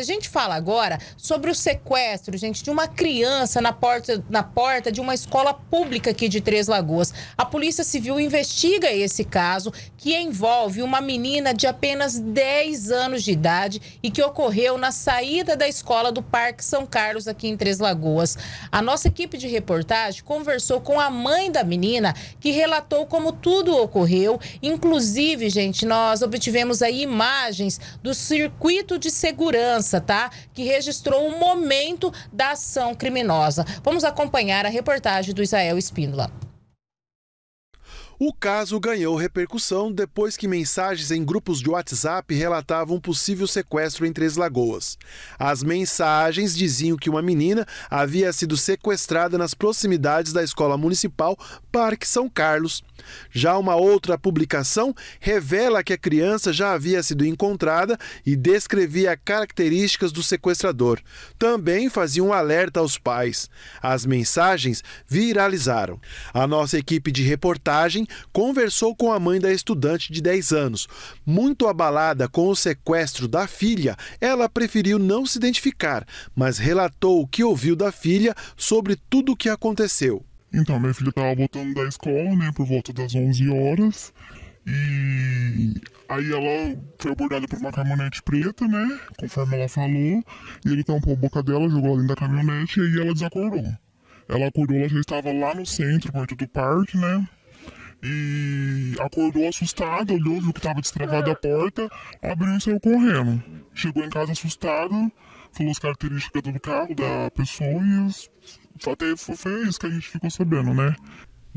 A gente fala agora sobre o sequestro, gente, de uma criança na porta, na porta de uma escola pública aqui de Três Lagoas. A Polícia Civil investiga esse caso que envolve uma menina de apenas 10 anos de idade e que ocorreu na saída da escola do Parque São Carlos aqui em Três Lagoas. A nossa equipe de reportagem conversou com a mãe da menina que relatou como tudo ocorreu. Inclusive, gente, nós obtivemos aí imagens do circuito de segurança tá? Que registrou o momento da ação criminosa. Vamos acompanhar a reportagem do Israel Espíndola. O caso ganhou repercussão depois que mensagens em grupos de WhatsApp relatavam um possível sequestro em Três Lagoas. As mensagens diziam que uma menina havia sido sequestrada nas proximidades da escola municipal Parque São Carlos. Já uma outra publicação revela que a criança já havia sido encontrada e descrevia características do sequestrador. Também fazia um alerta aos pais. As mensagens viralizaram. A nossa equipe de reportagem conversou com a mãe da estudante de 10 anos. Muito abalada com o sequestro da filha, ela preferiu não se identificar, mas relatou o que ouviu da filha sobre tudo o que aconteceu. Então, minha filha estava voltando da escola, né, por volta das 11 horas. E aí ela foi abordada por uma caminhonete preta, né? Conforme ela falou. E ele tampou a boca dela, jogou ela dentro da caminhonete e aí ela desacordou. Ela acordou, ela já estava lá no centro, perto do parque, né? e acordou assustado olhou, viu que estava destravada a porta, abriu e saiu correndo. Chegou em casa assustado, falou as características do carro da pessoa e até foi isso que a gente ficou sabendo, né?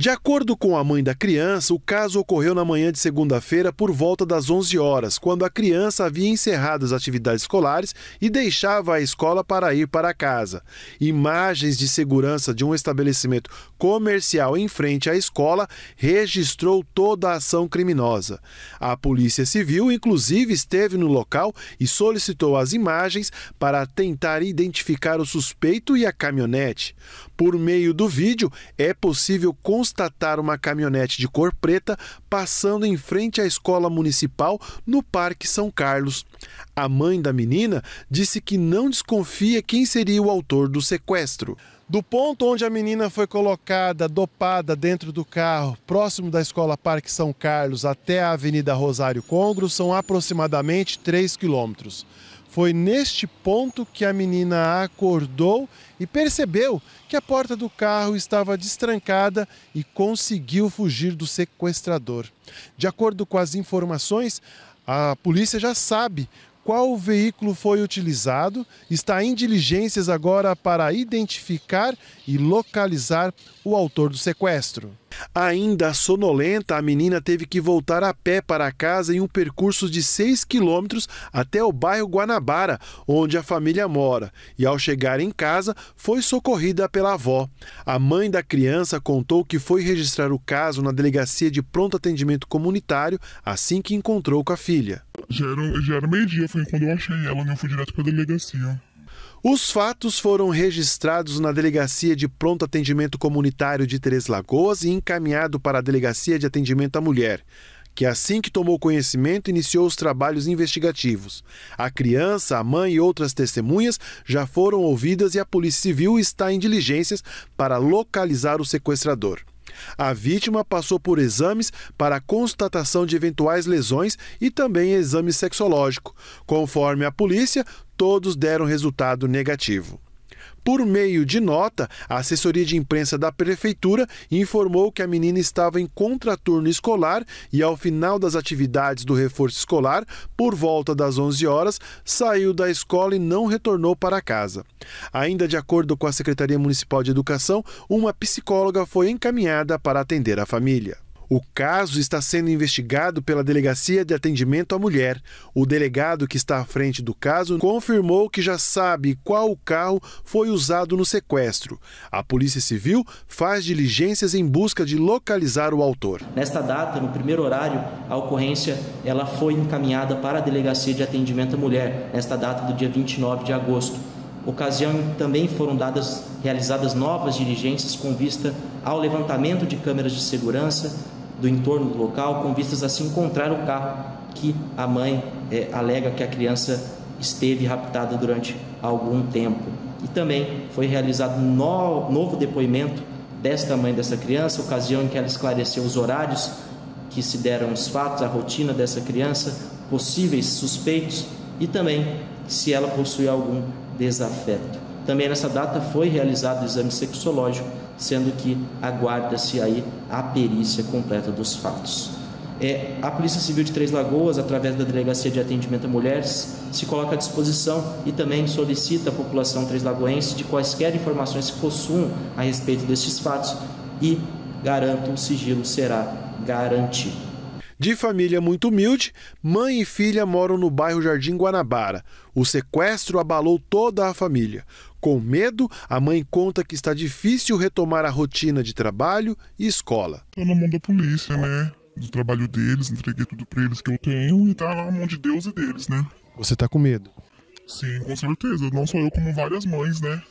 De acordo com a mãe da criança, o caso ocorreu na manhã de segunda-feira por volta das 11 horas, quando a criança havia encerrado as atividades escolares e deixava a escola para ir para casa. Imagens de segurança de um estabelecimento comercial em frente à escola registrou toda a ação criminosa. A Polícia Civil, inclusive, esteve no local e solicitou as imagens para tentar identificar o suspeito e a caminhonete. Por meio do vídeo, é possível constatar uma caminhonete de cor preta passando em frente à escola municipal no Parque São Carlos. A mãe da menina disse que não desconfia quem seria o autor do sequestro. Do ponto onde a menina foi colocada dopada dentro do carro, próximo da escola Parque São Carlos, até a Avenida Rosário Congro, são aproximadamente 3 quilômetros. Foi neste ponto que a menina acordou e percebeu que a porta do carro estava destrancada e conseguiu fugir do sequestrador. De acordo com as informações, a polícia já sabe qual veículo foi utilizado, está em diligências agora para identificar e localizar o autor do sequestro. Ainda sonolenta, a menina teve que voltar a pé para casa em um percurso de 6 quilômetros até o bairro Guanabara, onde a família mora, e ao chegar em casa foi socorrida pela avó. A mãe da criança contou que foi registrar o caso na delegacia de pronto atendimento comunitário assim que encontrou com a filha. Já era, já era meio-dia, foi quando eu achei ela, né? Eu fui direto para a delegacia. Os fatos foram registrados na Delegacia de Pronto Atendimento Comunitário de Três Lagoas e encaminhado para a Delegacia de Atendimento à Mulher, que assim que tomou conhecimento iniciou os trabalhos investigativos. A criança, a mãe e outras testemunhas já foram ouvidas e a Polícia Civil está em diligências para localizar o sequestrador. A vítima passou por exames para constatação de eventuais lesões e também exame sexológico. Conforme a polícia, todos deram resultado negativo. Por meio de nota, a assessoria de imprensa da prefeitura informou que a menina estava em contraturno escolar e, ao final das atividades do reforço escolar, por volta das 11 horas, saiu da escola e não retornou para casa. Ainda de acordo com a Secretaria Municipal de Educação, uma psicóloga foi encaminhada para atender a família. O caso está sendo investigado pela Delegacia de Atendimento à Mulher. O delegado que está à frente do caso confirmou que já sabe qual carro foi usado no sequestro. A Polícia Civil faz diligências em busca de localizar o autor. Nesta data, no primeiro horário, a ocorrência ela foi encaminhada para a Delegacia de Atendimento à Mulher, nesta data do dia 29 de agosto ocasião também foram dadas, realizadas novas diligências com vista ao levantamento de câmeras de segurança, do entorno do local com vistas a se encontrar o carro que a mãe é, alega que a criança esteve raptada durante algum tempo. E também foi realizado um no, novo depoimento desta mãe dessa criança, ocasião em que ela esclareceu os horários que se deram os fatos, a rotina dessa criança, possíveis suspeitos e também se ela possui algum desafeto. Também nessa data foi realizado o exame sexológico, sendo que aguarda-se aí a perícia completa dos fatos. É, a Polícia Civil de Três Lagoas, através da Delegacia de Atendimento a Mulheres, se coloca à disposição e também solicita à população três-lagoense de quaisquer informações que possuam a respeito destes fatos e garanto o sigilo será garantido. De família muito humilde, mãe e filha moram no bairro Jardim Guanabara. O sequestro abalou toda a família. Com medo, a mãe conta que está difícil retomar a rotina de trabalho e escola. Eu tá na mão da polícia, né? Do trabalho deles, entreguei tudo para eles que eu tenho e tá na mão de Deus e deles, né? Você tá com medo? Sim, com certeza. Não sou eu, como várias mães, né?